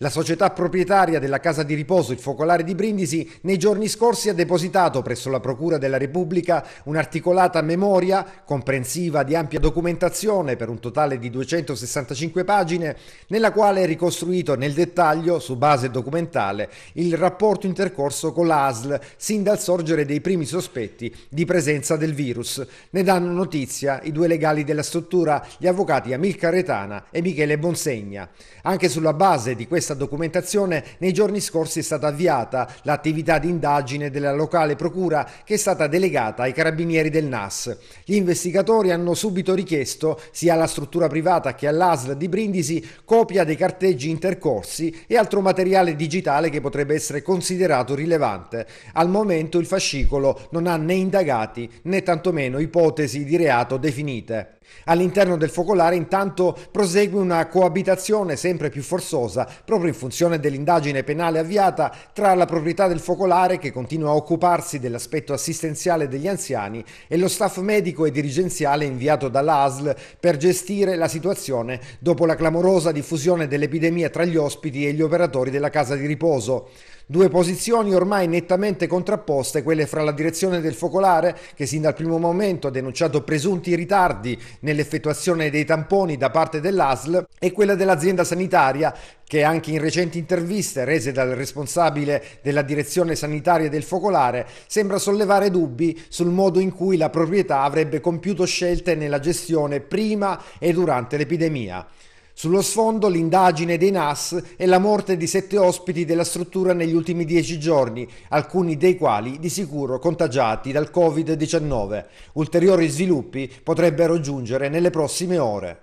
La società proprietaria della casa di riposo Il Focolare di Brindisi nei giorni scorsi ha depositato presso la Procura della Repubblica un'articolata memoria comprensiva di ampia documentazione per un totale di 265 pagine nella quale è ricostruito nel dettaglio, su base documentale, il rapporto intercorso con l'ASL sin dal sorgere dei primi sospetti di presenza del virus. Ne danno notizia i due legali della struttura, gli avvocati Amilcar Retana e Michele Bonsegna. Anche sulla base di questa questa documentazione nei giorni scorsi è stata avviata l'attività di indagine della locale procura che è stata delegata ai carabinieri del NAS. Gli investigatori hanno subito richiesto sia alla struttura privata che all'ASL di Brindisi copia dei carteggi intercorsi e altro materiale digitale che potrebbe essere considerato rilevante. Al momento il fascicolo non ha né indagati né tantomeno ipotesi di reato definite. All'interno del focolare intanto prosegue una coabitazione sempre più forzosa proprio in funzione dell'indagine penale avviata tra la proprietà del focolare che continua a occuparsi dell'aspetto assistenziale degli anziani e lo staff medico e dirigenziale inviato dall'ASL per gestire la situazione dopo la clamorosa diffusione dell'epidemia tra gli ospiti e gli operatori della casa di riposo. Due posizioni ormai nettamente contrapposte, quelle fra la direzione del focolare, che sin dal primo momento ha denunciato presunti ritardi nell'effettuazione dei tamponi da parte dell'ASL, e quella dell'azienda sanitaria, che anche in recenti interviste rese dal responsabile della direzione sanitaria del focolare sembra sollevare dubbi sul modo in cui la proprietà avrebbe compiuto scelte nella gestione prima e durante l'epidemia. Sullo sfondo l'indagine dei NAS e la morte di sette ospiti della struttura negli ultimi dieci giorni, alcuni dei quali di sicuro contagiati dal Covid-19. Ulteriori sviluppi potrebbero giungere nelle prossime ore.